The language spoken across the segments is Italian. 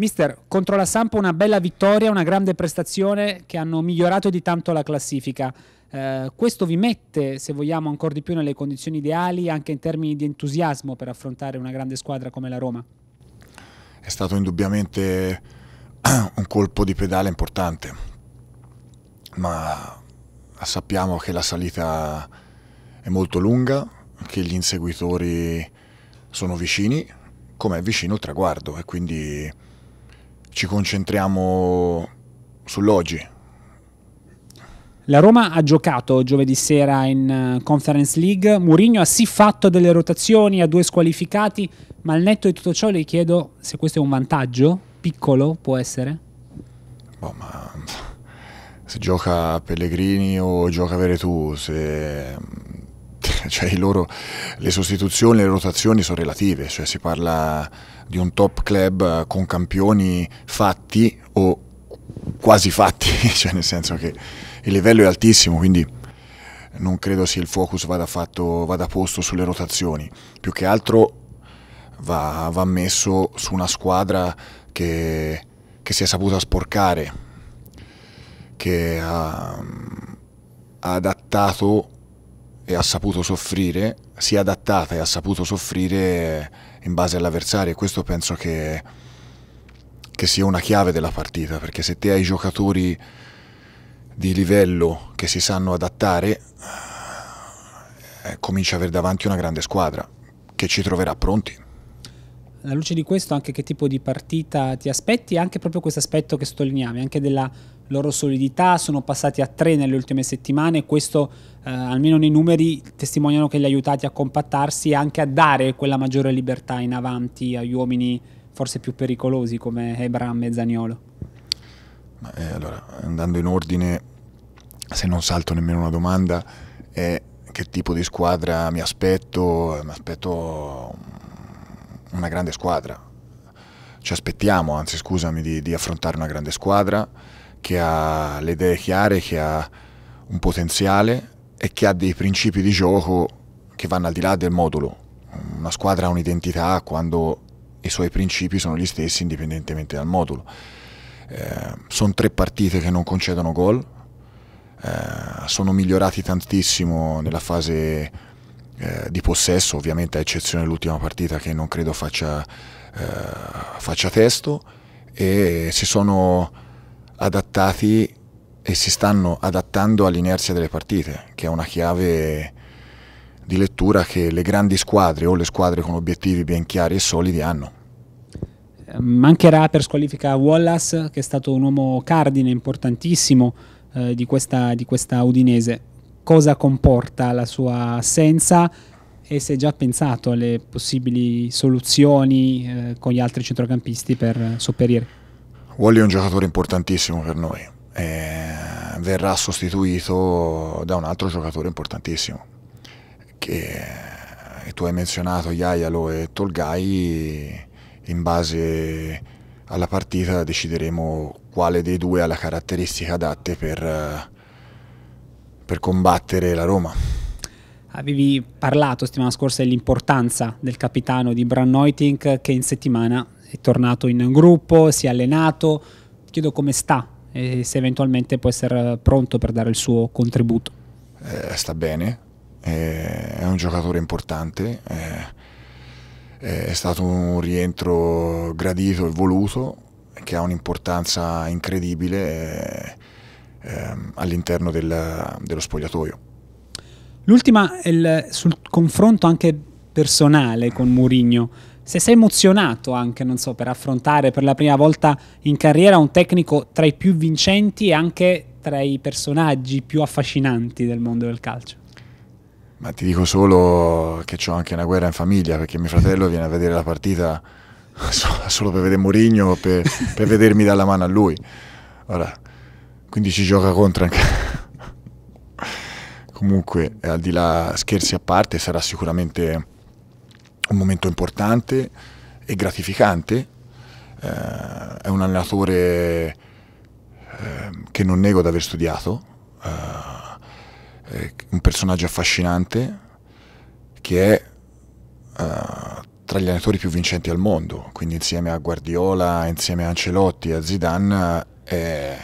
Mister, contro la Sampo una bella vittoria, una grande prestazione che hanno migliorato di tanto la classifica. Eh, questo vi mette, se vogliamo, ancora di più nelle condizioni ideali anche in termini di entusiasmo per affrontare una grande squadra come la Roma? È stato indubbiamente un colpo di pedale importante, ma sappiamo che la salita è molto lunga, che gli inseguitori sono vicini, come è vicino il traguardo e quindi ci concentriamo sull'oggi. La Roma ha giocato giovedì sera in eh, Conference League. Mourinho ha sì fatto delle rotazioni, a due squalificati, ma al netto di tutto ciò le chiedo se questo è un vantaggio piccolo, può essere? Boh, ma se gioca Pellegrini o gioca Veretù, se cioè loro, le sostituzioni, e le rotazioni sono relative, cioè si parla di un top club eh, con campioni fatti o quasi fatti, cioè nel senso che il livello è altissimo, quindi non credo sia il focus vada, fatto, vada posto sulle rotazioni, più che altro va, va messo su una squadra che, che, si è saputa sporcare, che ha, ha adattato e ha saputo soffrire, si è adattata e ha saputo soffrire in base all'avversario e questo penso che, che sia una chiave della partita, perché se te hai giocatori di livello che si sanno adattare, eh, cominci a avere davanti una grande squadra che ci troverà pronti. Alla luce di questo, anche che tipo di partita ti aspetti, anche proprio questo aspetto che sottolineavi, anche della loro solidità, sono passati a tre nelle ultime settimane e questo eh, almeno nei numeri testimoniano che li ha aiutati a compattarsi e anche a dare quella maggiore libertà in avanti agli uomini forse più pericolosi come Ebram e Zaniolo. Eh, allora, andando in ordine, se non salto nemmeno una domanda, è che tipo di squadra mi aspetto? Mi aspetto una grande squadra. Ci aspettiamo, anzi scusami, di, di affrontare una grande squadra che ha le idee chiare, che ha un potenziale e che ha dei principi di gioco che vanno al di là del modulo. Una squadra ha un'identità quando i suoi principi sono gli stessi indipendentemente dal modulo. Eh, sono tre partite che non concedono gol, eh, sono migliorati tantissimo nella fase eh, di possesso, ovviamente a eccezione dell'ultima partita che non credo faccia, eh, faccia testo, e si sono adattati e si stanno adattando all'inerzia delle partite, che è una chiave di lettura che le grandi squadre o le squadre con obiettivi ben chiari e solidi hanno. Mancherà per squalifica Wallace, che è stato un uomo cardine importantissimo eh, di, questa, di questa Udinese. Cosa comporta la sua assenza? e se hai già pensato alle possibili soluzioni eh, con gli altri centrocampisti per eh, sopperire? Wally è un giocatore importantissimo per noi, verrà sostituito da un altro giocatore importantissimo, che tu hai menzionato Iaialo e Tolgai, in base alla partita decideremo quale dei due ha la caratteristica adatte per, per combattere la Roma. Avevi parlato settimana scorsa dell'importanza del capitano di Brannoitink che in settimana è tornato in gruppo, si è allenato, chiedo come sta e se eventualmente può essere pronto per dare il suo contributo. Eh, sta bene, eh, è un giocatore importante, eh, è stato un rientro gradito e voluto che ha un'importanza incredibile eh, ehm, all'interno del, dello spogliatoio. L'ultima è il, sul confronto anche personale con Mourinho se sei emozionato anche, non so, per affrontare per la prima volta in carriera un tecnico tra i più vincenti e anche tra i personaggi più affascinanti del mondo del calcio. Ma ti dico solo che ho anche una guerra in famiglia perché mio fratello viene a vedere la partita solo per vedere Mourinho, per, per vedermi dalla mano a lui. Ora, quindi ci gioca contro anche. Comunque, al di là scherzi a parte, sarà sicuramente un momento importante e gratificante. Eh, è un allenatore eh, che non nego di aver studiato, eh, un personaggio affascinante che è eh, tra gli allenatori più vincenti al mondo, quindi insieme a Guardiola, insieme a Ancelotti, a Zidane, è,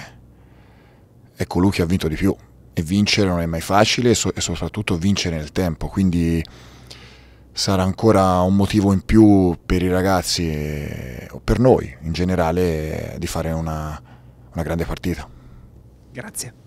è colui che ha vinto di più. E vincere non è mai facile e, so e soprattutto vincere nel tempo, quindi sarà ancora un motivo in più per i ragazzi eh, o per noi in generale di fare una, una grande partita. Grazie.